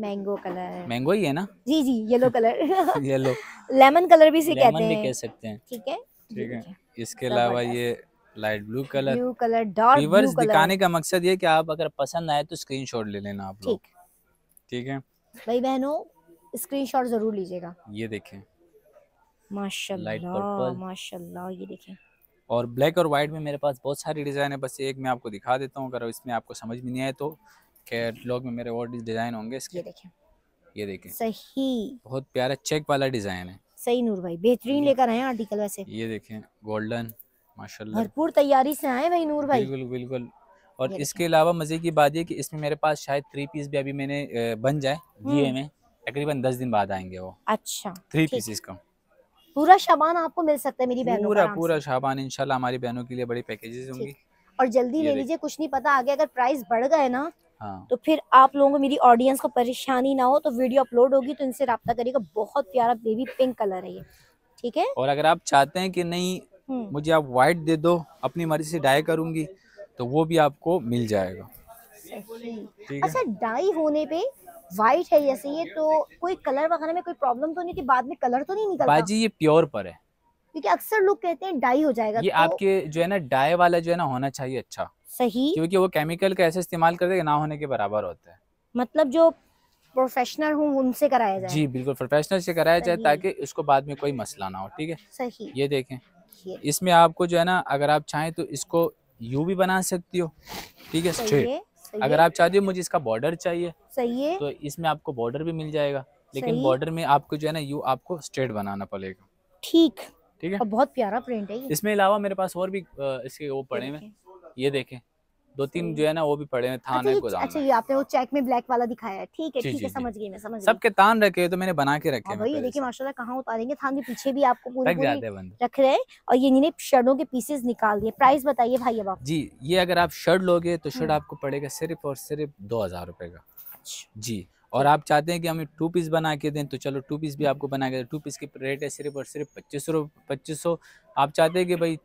mango colour mango ही है ना जी जी yellow colour [laughs] yellow lemon colour भी इसे कहते हैं कह सकते हैं ठीक है ठीक है इसके अलावा ये light blue colour blue colour dark viewers दिखाने का मकसद ये कि आप अगर पसंद आए तो स्क्रीनशॉट ले लेना आप लोग ठीक है भाई बहनों स्क्रीनशॉट जरूर लीजिएगा ये देखें माशाल्लाह माशाल्लाह ये देखें और ब्लैक और व्हाइट में मेरे पास बहुत सारी डिज़ाइन है बस एक मैं आपको दिखा देता हूँ अगर इसमें आपको समझ में नहीं आए तो कैटलॉग में मेरे और डिज़ाइन होंगे इसके ये देखें ये देखें सही बहुत प्यारा चेक वाला डिज़ाइन है सही नूर भाई बेहतरीन लेकर आए आर्टिकल वैसे ये देखें गोल्डन माशाल्लाह भरपूर तैयारी से आए भाई नूर भाई बिल्कुल बिल्कुल और इसके अलावा मजे की बात यह कि इसमें मेरे पास शायद थ्री पीस भी अभी मैंने बन जाए दिए हम्म। में तकरीबन दस दिन बाद आएंगे वो अच्छा थ्री पीसेस का पूरा शाबान आपको मिल सकता है मेरी बहनों पूरा पूरा शाबान इंशाल्लाह हमारी बहनों के लिए बड़ी पैकेजेस होंगी और जल्दी ले लीजिए कुछ नहीं पता आगे अगर प्राइस बढ़ गए ना हाँ। तो फिर आप लोगों को मेरी ऑडियंस को परेशानी ना हो तो वीडियो अपलोड होगी तो इनसे रब्ता करेगा बहुत प्यारा बेबी पिंक कलर है ये ठीक है और अगर आप चाहते हैं कि नहीं हम्म। मुझे आप व्हाइट दे दो अपनी मर्जी से डाई करूंगी तो वो भी आपको मिल जाएगा अच्छा डाई होने पे व्हाइट है जैसे ये तो कोई कलर वगैरह में कोई प्रॉब्लम तो नहीं थी बाद में कलर तो नहीं निकलता बाजी ये प्योर पर है क्योंकि अक्सर लोग कहते हैं डाई हो जाएगा ये तो... आपके जो है ना डाई वाला जो है ना होना चाहिए अच्छा सही क्योंकि वो केमिकल का ऐसे इस्तेमाल करते ना होने के बराबर होता है मतलब जो प्रोफेशनल हूँ उनसे कराया जाए जी बिल्कुल प्रोफेशनल से कराया जाए ताकि उसको बाद में कोई मसला ना हो ठीक है सही ये देखें इसमें आपको जो है ना अगर आप चाहें तो इसको यू भी बना सकती हो ठीक है स्ट्रेट अगर आप चाहते हो मुझे इसका बॉर्डर चाहिए सही है तो इसमें आपको बॉर्डर भी मिल जाएगा लेकिन बॉर्डर में आपको जो है ना यू आपको स्ट्रेट बनाना पड़ेगा ठीक ठीक है बहुत प्यारा प्रिंट है इसमें अलावा मेरे पास और भी इसके वो पड़े हुए ये देखें दो तीन जो है ना वो भी पड़े हैं थाने अच्छा, गोदाम अच्छा ये आपने वो चेक में ब्लैक वाला दिखाया है ठीक है ठीक है समझ गई मैं समझ गई सबके तान रखे हुए तो मैंने बना के रखे हाँ हैं ये देखिए माशाल्लाह कहां उतारेंगे थान के पीछे भी आपको पूरी पूरी रख रहे हैं और ये इन्होंने शर्टों के पीसेस निकाल दिए प्राइस बताइए भाई अब आप जी ये अगर आप शर्ट लोगे तो शर्ट हम्म। आपको पड़ेगा सिर्फ और सिर्फ दो हजार रुपए का अच्छा। जी और आप चाहते हैं कि हमें टू पीस बना के दें तो चलो टू पीस भी आपको बना के टू पीस की रेट है सिर्फ और सिर्फ पच्चीस सौ पच्चीस सौ आप चाहते हैं कि भाई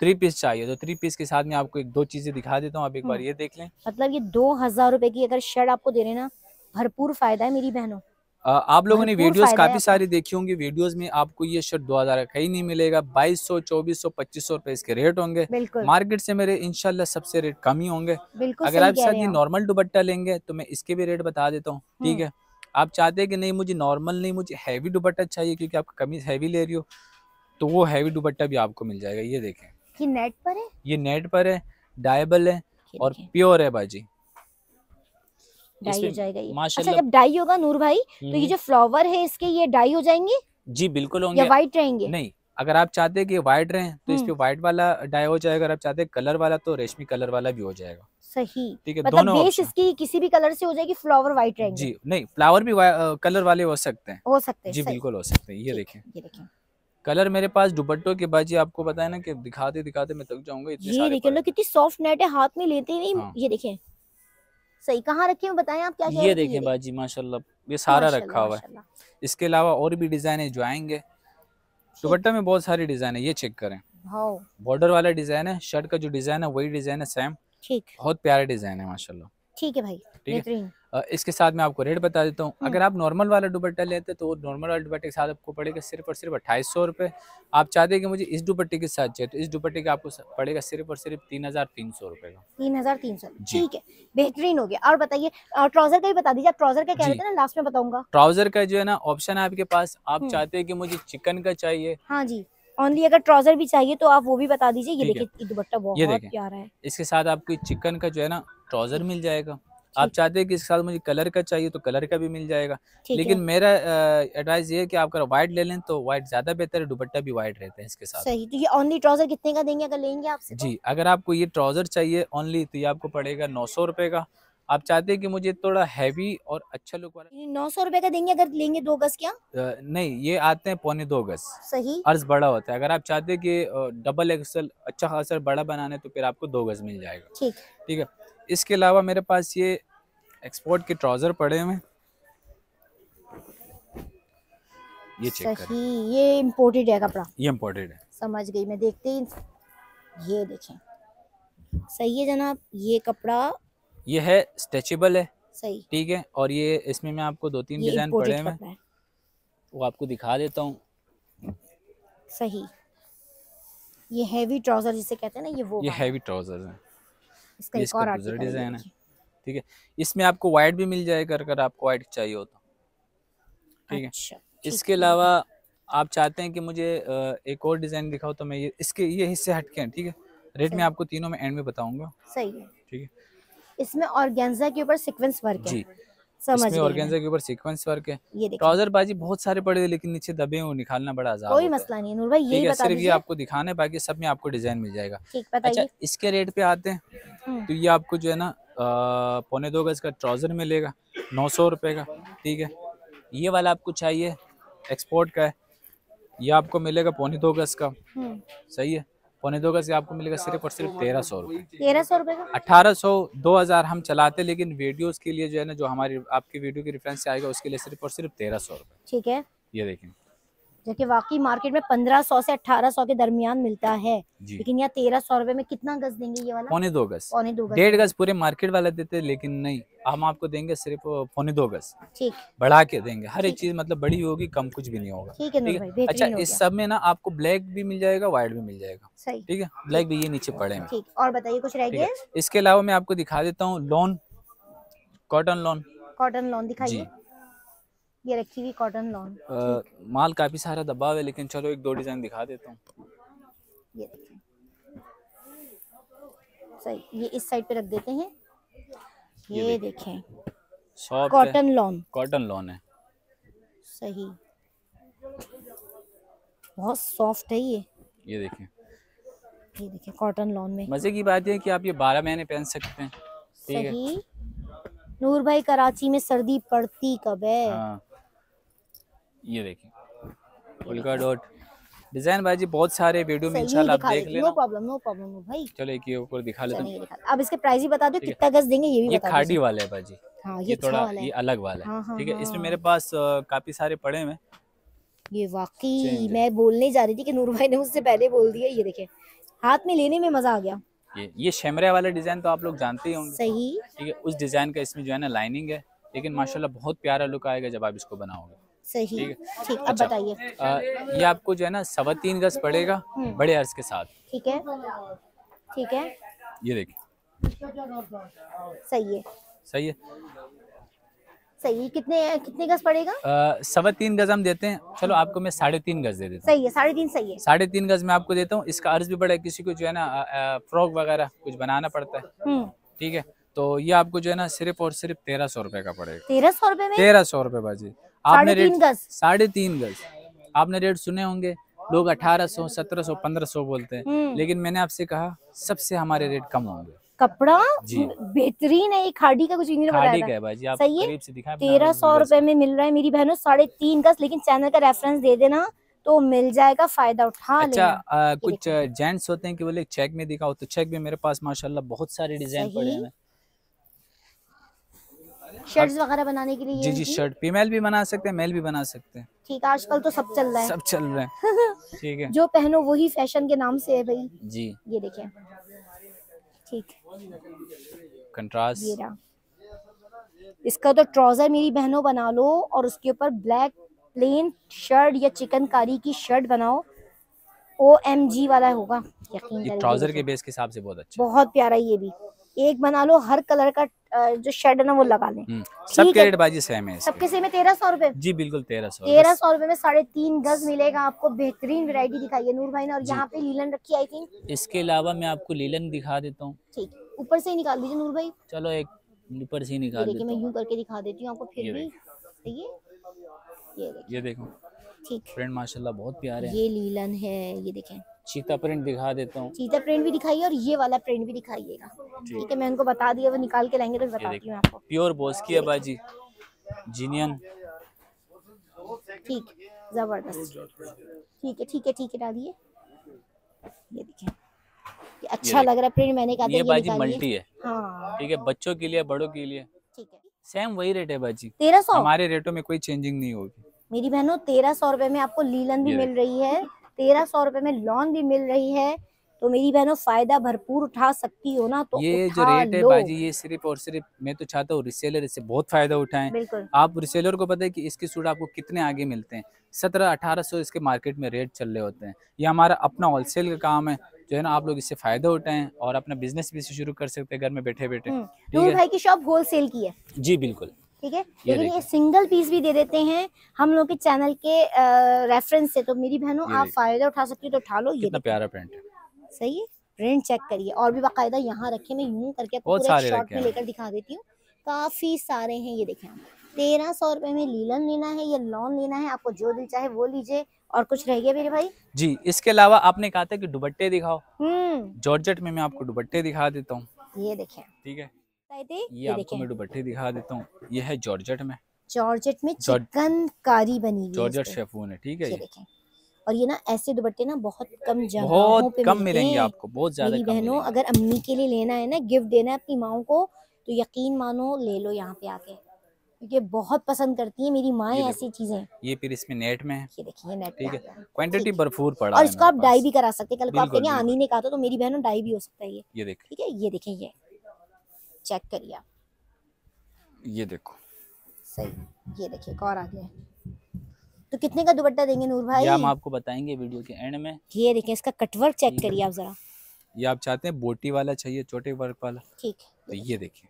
थ्री पीस चाहिए तो थ्री पीस के साथ में आपको एक दो चीजें दिखा देता हूँ आप एक बार हाँ। ये देख लें मतलब ये दो हजार रूपए की अगर शर्ट आपको दे रहे ना भरपूर फायदा है मेरी बहनों आप लोगों ने वीडियोस काफी सारी देखी होंगी वीडियोस में आपको ये शर्ट हजार का कहीं नहीं मिलेगा 2200 2400 2500 रुपए इसके रेट होंगे मार्केट से मेरे इनशाला सबसे रेट कम ही होंगे अगर आप साथ ये नॉर्मल दुपट्टा लेंगे तो मैं इसके भी रेट बता देता हूँ हम्म। ठीक है आप चाहते है की नहीं मुझे नॉर्मल नहीं मुझे हैवी दुपट्टा चाहिए क्योंकि आप कमीज हैवी ले रही हो तो वो हैवी दुपट्टा भी आपको मिल जाएगा ये देखें ये नेट पर है ये नेट पर है डायबल है और प्योर है भाजी डाई हो जाएगा ये अच्छा जब डाई होगा नूर भाई तो ये हम्म। जो फ्लावर है इसके ये डाई हो जाएंगे जी बिल्कुल होंगे या व्हाइट रहेंगे नहीं अगर आप चाहते हैं कि व्हाइट रहे तो इस पे व्हाइट हम्म। वाला डाई हो जाएगा अगर आप चाहते हैं कलर वाला तो रेशमी कलर वाला भी हो जाएगा सही ठीक है मतलब दोनों बेस इसकी किसी भी कलर से हो जाएगी फ्लावर व्हाइट रहेंगे जी नहीं फ्लावर भी कलर वाले हो सकते हैं हो सकते हैं जी बिल्कुल हो सकते हैं ये देखें ये देखें कलर मेरे पास दुपट्टो के बाद आपको बताया ना कि दिखाते दिखाते मैं तक जाऊंगा ये देखिए लोग कितनी सॉफ्ट नेट है हाथ में लेते नहीं हाँ। ये देखें सही कहाँ रखे हुए बताए आप क्या ये देखें बाजी माशाल्लाह ये सारा रखा हुआ है इसके अलावा और भी डिजाइन है जो आएंगे दुपट्टा में बहुत सारी डिजाइन है ये चेक करें बॉर्डर वाला डिजाइन है शर्ट का जो डिजाइन है वही डिजाइन है सेम ठीक बहुत प्यारा डिजाइन है माशाल्लाह ठीक है भाई ठीक है इसके साथ मैं आपको रेट बता देता हूँ अगर आप नॉर्मल वाला दुपट्टा लेते हैं तो नॉर्मल वाले दुपट्टे के साथ आपको पड़ेगा सिर्फ और सिर्फ अट्ठाईस सौ रुपये आप चाहते हैं कि मुझे इस दुपट्टे के साथ चाहिए तो इस दुपट्टे का आपको पड़ेगा सिर्फ और सिर्फ तीन हज़ार तीन सौ रुपये का तीन हज़ार तीन सौ ठीक है बेहतरीन हो गया और बताइए ट्राउजर का भी बता दीजिए ट्राउजर का क्या ना लास्ट में बताऊंगा ट्राउजर का जो है ना ऑप्शन है आपके पास आप चाहते हैं कि मुझे चिकन का चाहिए हाँ जी ऑनली अगर ट्राउजर भी चाहिए तो आप वो भी बता दीजिए ये देखिए दुपट्टा बहुत प्यारा है इसके साथ आपको चिकन का जो है ना ट्राउजर मिल जाएगा आप चाहते हैं कि इसके साथ मुझे कलर का चाहिए तो कलर का भी मिल जाएगा लेकिन मेरा एडवाइस ये है कि आप अगर व्हाइट ले लें तो व्हाइट ज्यादा बेहतर है दुपट्टा भी व्हाइट रहता है इसके साथ सही तो ये ओनली ट्राउजर कितने का देंगे अगर लेंगे आप तो? जी अगर आपको ये ट्राउजर चाहिए ओनली तो ये आपको पड़ेगा नौ सौ रुपए का आप चाहते हैं कि मुझे थोड़ा हैवी और अच्छा लुक वाला नौ सौ रुपए का देंगे अगर लेंगे दो गज क्या नहीं ये आते हैं पौने दो गज सही अर्ज बड़ा होता है अगर आप चाहते हैं कि डबल एक्सल अच्छा खासा बड़ा बनाने तो फिर आपको दो गज मिल जाएगा ठीक ठीक है इसके अलावा मेरे पास ये एक्सपोर्ट के ट्राउज़र पड़े हुए ये चेक सही कर। ये इम्पोर्टेड है कपड़ा ये इम्पोर्टेड है समझ गई मैं देखते ही ये देखें सही है जनाब ये कपड़ा ये है स्ट्रेचेबल है सही ठीक है और ये इसमें मैं आपको दो तीन डिजाइन पड़े हुए वो आपको दिखा देता हूँ सही ये हैवी ट्राउजर जिसे कहते हैं ना ये वो ये हैवी ट्राउजर है इसका एक और आर्टिकल डिजाइन है ठीक है इसमें आपको व्हाइट भी मिल जाएगा अगर आपको व्हाइट चाहिए हो तो ठीक है अच्छा, इसके अलावा आप चाहते हैं कि मुझे एक और डिजाइन दिखाओ तो मैं ये इसके ये हिस्से हटके हैं ठीक है रेट में आपको तीनों में एंड में बताऊंगा सही है ठीक है इसमें ऑर्गेन्जा के ऊपर सीक्वेंस वर्क है के ऊपर सीक्वेंस वर्क है ट्राउजर बाजी बहुत सारे पड़े लेकिन नीचे दबे हुए निकालना बड़ा आजाद कोई मसला नहीं नूर भाई सिर्फ ये आपको बाकी सब में आपको डिजाइन मिल जाएगा अच्छा इसके रेट पे आते हैं हम्म। तो ये आपको जो है ना पौने दो गज का ट्राउजर मिलेगा नौ सौ रूपए का ठीक है ये वाला आपको चाहिए एक्सपोर्ट का है ये आपको मिलेगा पौने दो गज का हम्म। सही है पौने दो गज आपको मिलेगा सिर्फ और सिर्फ तेरह सौ रूपये तेरह सौ रूपये अठारह सौ दो हजार हम चलाते लेकिन वीडियो के लिए जो है ना जो हमारी आपकी वीडियो की रेफरेंस आएगा उसके लिए सिर्फ और सिर्फ तेरह सौ रूपये ठीक है ये देखेंगे जो कि वाकई मार्केट में पंद्रह सौ से अठारह सौ के दरमियान मिलता है लेकिन यहाँ तेरह सौ रुपए में कितना गज देंगे ये वाला पौने दो गज पौने दो गज डेढ़ गज पूरे मार्केट वाला देते लेकिन नहीं हम आपको देंगे सिर्फ पौने दो गज ठीक बढ़ा के देंगे हर एक चीज मतलब बड़ी होगी कम कुछ भी नहीं होगा ठीक है ठीक है अच्छा इस सब में ना आपको ब्लैक भी मिल जाएगा व्हाइट भी मिल जाएगा ठीक है ब्लैक भी ये नीचे पड़े ठीक और बताइए कुछ रह गया इसके अलावा मैं आपको दिखा देता हूँ lawn cotton lawn cotton lawn दिखाइए ये रखी हुई कॉटन लॉन माल काफी सारा दबा हुआ है लेकिन चलो एक दो डिजाइन दिखा देता हूँ ये ये इस साइड पे रख देते हैं ये, ये देखें कॉटन लॉन कॉटन लॉन है सही बहुत सॉफ्ट है ये ये देखें ये देखें कॉटन लॉन में मजे की बात है कि आप ये बारह महीने पहन सकते हैं सही है। नूर भाई कराची में सर्दी पड़ती कब है हाँ। ये देखें उल्का डॉट डिजाइन भाई जी बहुत सारे वीडियो में इंशाल्लाह आप देख लेना नो प्रॉब्लम नो प्रॉब्लम भाई चलो एक ये ऊपर दिखा लेते हैं अब इसके प्राइस ही बता दो कितना गज देंगे ये भी ये खाड़ी वाले है भाई हाँ, ये, ये थोड़ा अच्छा ये अलग वाला है हाँ, हाँ, ठीक है इसमें हाँ। मेरे पास काफी सारे पड़े हुए ये वाकई मैं बोलने जा रही थी कि नूर भाई ने मुझसे पहले बोल दिया ये देखे हाथ में लेने में मजा आ गया ये ये शेमरे वाले डिजाइन तो आप लोग जानते ही होंगे सही ठीक है उस डिजाइन का इसमें जो है ना लाइनिंग है लेकिन माशाल्लाह बहुत प्यारा लुक आएगा जब आप इसको बनाओगे सही ठीक अब अच्छा। बताइए ये आपको जो है ना सवा तीन गज पड़ेगा हम्म। बड़े अर्ज के साथ ठीक है ठीक है ये देखिए सही है सही है सही कितने कितने गज पड़ेगा सवा तीन गज हम देते हैं चलो आपको मैं साढ़े तीन गज दे देता हूँ सही है साढ़े तीन सही है साढ़े तीन गज में आपको देता हूँ इसका अर्ज भी बड़ा है किसी को जो है ना फ्रॉक वगैरह कुछ बनाना पड़ता है हम्म। ठीक है तो ये आपको जो है ना सिर्फ और सिर्फ तेरह सौ रूपये का पड़ेगा तेरह सौ रूपये तेरह सौ रूपये बाजी आपने रेट साढ़े तीन गज आपने रेट सुने होंगे लोग 1800 1700 1500 बोलते हैं हम्म। लेकिन मैंने आपसे कहा सबसे हमारे रेट कम होंगे कपड़ा बेहतरीन है खाड़ी का कुछ खाड़ी का है भाई जी आप सही है तेरह सौ रूपए में मिल रहा है मेरी बहनों साढ़े तीन गज लेकिन चैनल का रेफरेंस दे देना तो मिल जाएगा फायदा उठा अच्छा आ, कुछ जेंट्स होते हैं कि बोले चेक में दिखाओ तो चेक में मेरे पास माशाल्लाह बहुत सारे डिजाइन पड़े हैं शर्ट्स वगैरह बनाने के लिए जी जी शर्ट फीमेल भी बना सकते हैं मेल भी बना सकते हैं ठीक है आजकल तो सब चल रहा है सब चल रहे हैं [laughs] ठीक है जो पहनो वही फैशन के नाम से है भाई जी ये देखे ठीक कंट्रास्ट इसका तो ट्राउजर मेरी बहनों बना लो और उसके ऊपर ब्लैक प्लेन शर्ट या चिकनकारी की शर्ट बनाओ ओ एम जी वाला होगा यकीन ट्राउजर के बेस के हिसाब से बहुत अच्छा बहुत प्यारा ये भी एक बना लो हर कलर का जो शेड है ना वो लगा लें हम्म, सबके रेट बाजी सेम है सबके सेम है तेरह सौ रूपए जी बिल्कुल तेरह सौ तेरह सौ रूपए में साढ़े तीन गज मिलेगा आपको बेहतरीन वेरायटी दिखाई है नूर भाई ने और यहाँ पे लीलन रखी आई थिंक इसके अलावा मैं आपको लीलन दिखा देता हूँ ठीक ऊपर से ही निकाल दीजिए नूर भाई चलो एक ऊपर से ही निकाल देखिए मैं यूँ करके दिखा देती हूँ आपको फिर भी ये देखो ठीक प्रिंट माशाल्लाह बहुत प्यारे हैं ये लीलन है ये देखें चीता प्रिंट दिखा देता हूँ चीता प्रिंट भी दिखाइए और ये वाला प्रिंट भी दिखाइएगा ठीक है मैं उनको बता दिया वो निकाल के लाएंगे तो बताती हूँ आपको प्योर बोस की अबाजी जीनियन ठीक जबरदस्त ठीक है ठीक है ठीक है डालिए ये देखें ये अच्छा ये लग रहा है प्रिंट मैंने कहा ये बाजी मल्टी है हाँ ठीक है बच्चों के लिए बड़ों के लिए ठीक है सेम वही रेट है बाजी तेरह सौ हमारे रेटों में कोई चेंजिंग नहीं होगी मेरी बहनों तेरह सौ रुपए में आपको लीलन भी मिल रही है तेरह सौ रुपए में लॉन भी मिल रही है तो मेरी बहनों फायदा भरपूर उठा सकती हो ना तो ये जो रेट है भाजी ये सिर्फ और सिर्फ मैं तो चाहता हूँ रिसेलर इससे बहुत फायदा उठाएं आप रिसेलर को पता है कि इसके सूट आपको कितने आगे मिलते हैं सत्रह अठारह सौ इसके मार्केट में रेट चल रहे होते हैं ये हमारा अपना होलसेल का काम है जो है ना आप लोग इससे फायदा उठाए और अपना बिजनेस भी शुरू कर सकते हैं घर में बैठे बैठे हम्म, भाई की शॉप होलसेल की है जी बिल्कुल ठीक है लेकिन ये सिंगल पीस भी दे देते हैं हम लोग के चैनल के रेफरेंस से तो मेरी बहनों आप फायदा उठा सकती है तो उठा लो ये प्यारा प्रिंट सही है प्रिंट चेक करिए और भी बाकायदा यहाँ रखे मैं यूं करके शॉर्ट में लेकर दिखा देती हूँ काफी सारे हैं ये देखें आप तेरह सौ रुपए में लीलन लेना है या लॉन लेना है आपको जो दिल चाहे वो लीजिए और कुछ रह गया मेरे भाई जी इसके अलावा आपने कहा था कि दुबट्टे दिखाओ हम्म जॉर्जेट में मैं आपको दुबट्टे दिखा देता हूँ ये देखें ठीक है ये, ये आपको मैं दुपट्टे दिखा देता हूँ ये है जॉर्जेट में जॉर्जेट में चिकन कारी बनी हुई जॉर्जेट शेफून है ठीक है ये और ये ना ऐसे दुपट्टे ना बहुत कम जगहों बहुत पे कम मिलेंगे आपको बहुत ज्यादा बहनों अगर अम्मी के लिए लेना है ना गिफ्ट देना है अपनी माओ को तो यकीन मानो ले लो यहाँ पे आके क्योंकि बहुत पसंद करती है मेरी माए ऐसी चीजें ये फिर इसमें नेट में है ये देखिए नेट ठीक है क्वांटिटी भरपूर पड़ा और इसको आप डाई भी करा सकते हैं कल को आप कहेंगे आनी ने कहा था तो मेरी बहनों डाई भी हो सकता है ये ये देखिए ठीक है ये देखिए ये चेक करिए आप ये देखो सही ये देखिए और आगे तो कितने का दुपट्टा देंगे नूर भाई हम आपको बताएंगे वीडियो के एंड में ये देखिए इसका कटवर्क चेक करिए आप जरा ये आप चाहते हैं बोटी वाला चाहिए छोटे वर्क वाला ठीक तो ये देखिए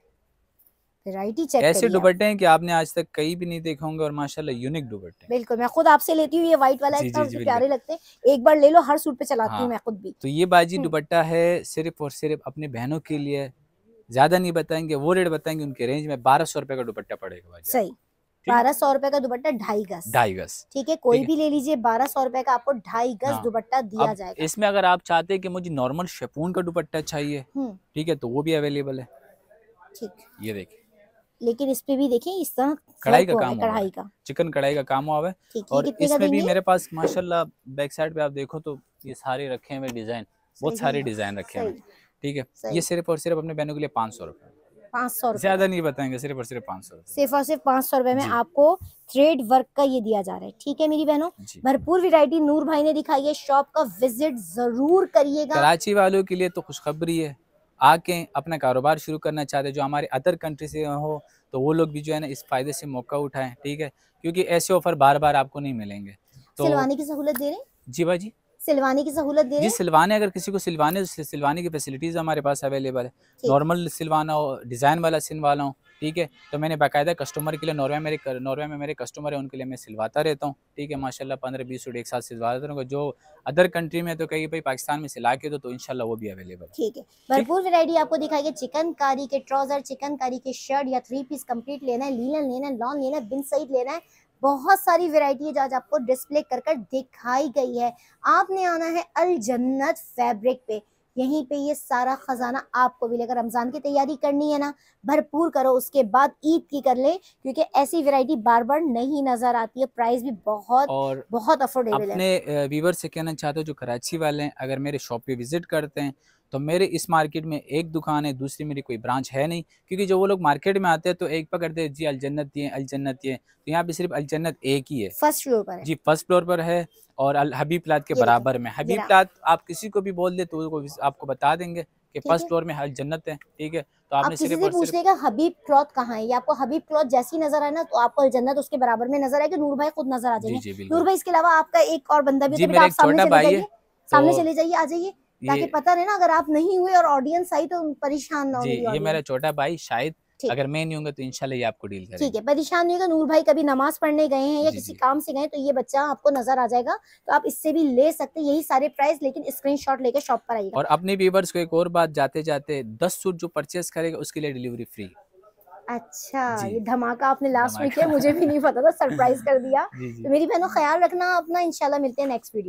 वैरायटी चेक ऐसे दुपट्टे हैं कि आपने आज तक कहीं भी नहीं देखा होंगे और माशाल्लाह यूनिक दुपट्टे बिल्कुल मैं खुद आपसे लेती हूँ ये व्हाइट वाला जी, जी, जी, प्यारे लगते हैं एक बार ले लो हर सूट पे चलाती हाँ। हूँ मैं खुद भी तो ये बाजी हम्म। दुपट्टा है सिर्फ और सिर्फ अपने बहनों के लिए ज्यादा नहीं बताएंगे वो रेट बताएंगे उनके रेंज में बारह सौ रुपए का दुपट्टा पड़ेगा सही बारह सौ रुपए का दुपट्टा ढाई गज ढाई गज ठीक है कोई भी ले लीजिए बारह सौ रुपए का आपको ढाई गज हाँ। दुपट्टा दिया जाएगा इसमें अगर आप चाहते हैं कि मुझे नॉर्मल शेपून का दुपट्टा चाहिए हम्म। ठीक है तो वो भी अवेलेबल है ठीक ये देखिए लेकिन इस पे भी देखिए इस तरह कढ़ाई का तो काम कढ़ाई का चिकन कढ़ाई का काम हुआ है और इसमें भी मेरे पास माशाल्लाह बैक साइड पे आप देखो तो ये सारे रखे हुए डिजाइन बहुत सारे डिजाइन रखे हुए ठीक है ये सिर्फ और सिर्फ अपने बहनों के लिए पाँच सौ रूपए पाँच सौ ज्यादा नहीं बताएंगे सिर्फ और सिर्फ पाँच सौ सिर्फ और सिर्फ पाँच सौ रुपए में आपको थ्रेड वर्क का ये दिया जा रहा है ठीक है मेरी बहनों भरपूर वेरायटी नूर भाई ने दिखाई है शॉप का विजिट जरूर करिएगा कराची वालों के लिए तो खुशखबरी है आके अपना कारोबार शुरू करना चाहते हैं जो हमारे अदर कंट्री से हो तो वो लोग भी जो है ना इस फायदे से मौका उठाएं ठीक है क्योंकि ऐसे ऑफर बार बार आपको नहीं मिलेंगे तो सिलवाने की सहूलत दे रहे हैं जी भाजी सिलवाने की सहूलत दे हैं सिलवाने अगर किसी को सिलवाने तो सिलवाने की फैसिलिटीज हमारे पास अवेलेबल है नॉर्मल सिलवाना हो डिज़ाइन वाला सिलवाना हो ठीक है तो मैंने बाकायदा कस्टमर के लिए नॉर्वे मेरे नॉर्वे में मेरे कस्टमर है उनके लिए मैं सिलवाता रहता हूँ ठीक है माशाल्लाह पंद्रह बीस सूट एक साथ सिलवाता रहूँगा जो अदर कंट्री में तो कहीं भाई पाकिस्तान में सिला के दो तो इंशाल्लाह वो भी अवेलेबल ठीक है भरपूर वेरायटी आपको दिखाई चिकनकारी के ट्राउजर चिकनकारी के शर्ट या थ्री पीस कम्प्लीट लेना है लीलन लेना है लॉन्ग लेना है बिन सईद लेना है बहुत सारी जो आज आपको डिस्प्ले कर कर दिखाई गई है आपने आना है अल जन्नत फैब्रिक पे यहीं पे ये सारा खजाना आपको मिलेगा रमज़ान की तैयारी करनी है ना भरपूर करो उसके बाद ईद की कर ले क्योंकि ऐसी वैरायटी बार बार नहीं नजर आती है प्राइस भी बहुत और बहुत अफोर्डेबल है अपने वीवर से कहना चाहते हो जो कराची वाले हैं अगर मेरे शॉप पे विजिट करते हैं तो मेरे इस मार्केट में एक दुकान है दूसरी मेरी कोई ब्रांच है नहीं क्योंकि जो वो लोग मार्केट में आते हैं तो एक पकड़ते हैं जी अलजन्नत ये अलजन्नत ये तो यहाँ पे सिर्फ अलजन्नत एक ही है फर्स्ट फ्लोर पर जी फर्स्ट फ्लोर पर है और अल हबीब प्लात के बराबर में हबीब प्लात आप किसी को भी बोल दे तो आपको बता देंगे कि फर्स्ट फ्लोर में अलजन्नत है ठीक है तो आपने आप किसी पूछ लेगा हबीब क्लॉथ कहाँ है आपको हबीब क्लॉथ जैसी नजर आए ना तो आपको अलजन्नत उसके बराबर में नजर आएगी नूर भाई खुद नजर आ जाएंगे नूर भाई इसके अलावा आपका एक और बंदा भी तो छोटा भाई सामने चले तो जाइए आ जाइए ताकि पता रहे ना अगर आप नहीं हुए और ऑडियंस आई तो परेशान ना हो ये मेरा छोटा भाई शायद अगर मैं नहीं हूँ तो इनशाला ये आपको डील करेंगे ठीक है परेशान नहीं होगा नूर भाई कभी नमाज पढ़ने गए हैं या किसी काम से गए तो ये बच्चा आपको नजर आ जाएगा तो आप इससे भी ले सकते हैं यही सारे प्राइस लेकिन स्क्रीनशॉट लेके शॉप पर आइएगा और अपने व्यूवर्स को एक और बात जाते जाते दस सूट जो परचेस करेगा उसके लिए डिलीवरी फ्री अच्छा ये धमाका आपने लास्ट में किया मुझे भी नहीं पता था सरप्राइज [laughs] कर दिया तो मेरी बहनों ख्याल रखना अपना इंशाल्लाह मिलते हैं नेक्स्ट वीडियो